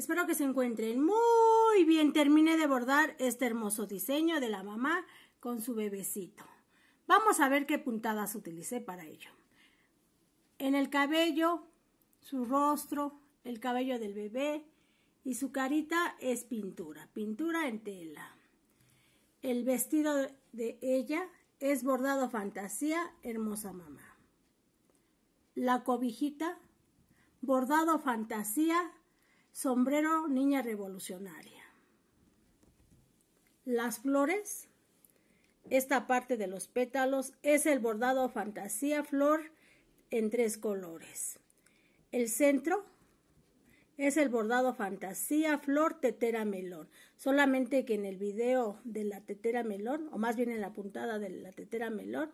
Espero que se encuentren muy bien. Terminé de bordar este hermoso diseño de la mamá con su bebecito. Vamos a ver qué puntadas utilicé para ello. En el cabello, su rostro, el cabello del bebé y su carita es pintura, pintura en tela. El vestido de ella es bordado fantasía, hermosa mamá. La cobijita, bordado fantasía, Sombrero Niña Revolucionaria. Las flores. Esta parte de los pétalos es el bordado fantasía flor en tres colores. El centro es el bordado fantasía flor tetera melón. Solamente que en el video de la tetera melón, o más bien en la puntada de la tetera melón,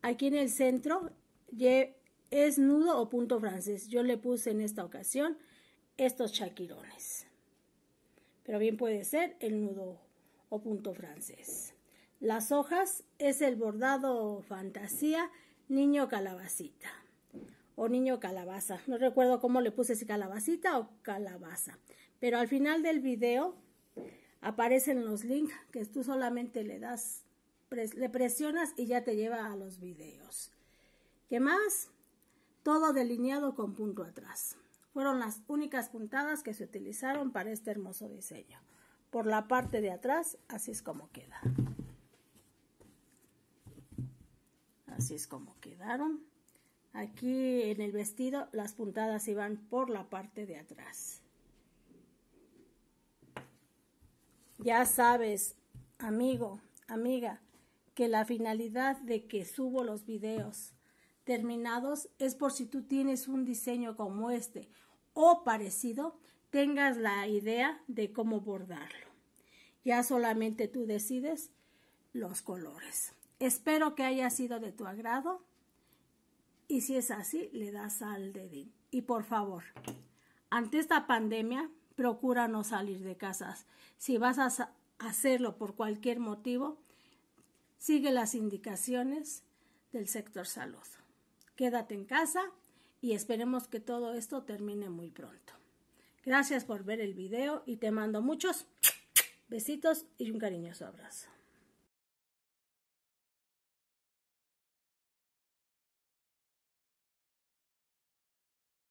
aquí en el centro es nudo o punto francés. Yo le puse en esta ocasión estos chaquirones. Pero bien puede ser el nudo o punto francés. Las hojas es el bordado fantasía niño calabacita o niño calabaza. No recuerdo cómo le puse si calabacita o calabaza. Pero al final del video aparecen los links que tú solamente le das, le presionas y ya te lleva a los videos. ¿Qué más? Todo delineado con punto atrás. Fueron las únicas puntadas que se utilizaron para este hermoso diseño. Por la parte de atrás, así es como queda. Así es como quedaron. Aquí en el vestido las puntadas iban por la parte de atrás. Ya sabes, amigo, amiga, que la finalidad de que subo los videos terminados es por si tú tienes un diseño como este o parecido, tengas la idea de cómo bordarlo. Ya solamente tú decides los colores. Espero que haya sido de tu agrado y si es así, le das al dedín. Y por favor, ante esta pandemia, procura no salir de casas. Si vas a hacerlo por cualquier motivo, sigue las indicaciones del sector salud. Quédate en casa y esperemos que todo esto termine muy pronto. Gracias por ver el video y te mando muchos besitos y un cariñoso abrazo.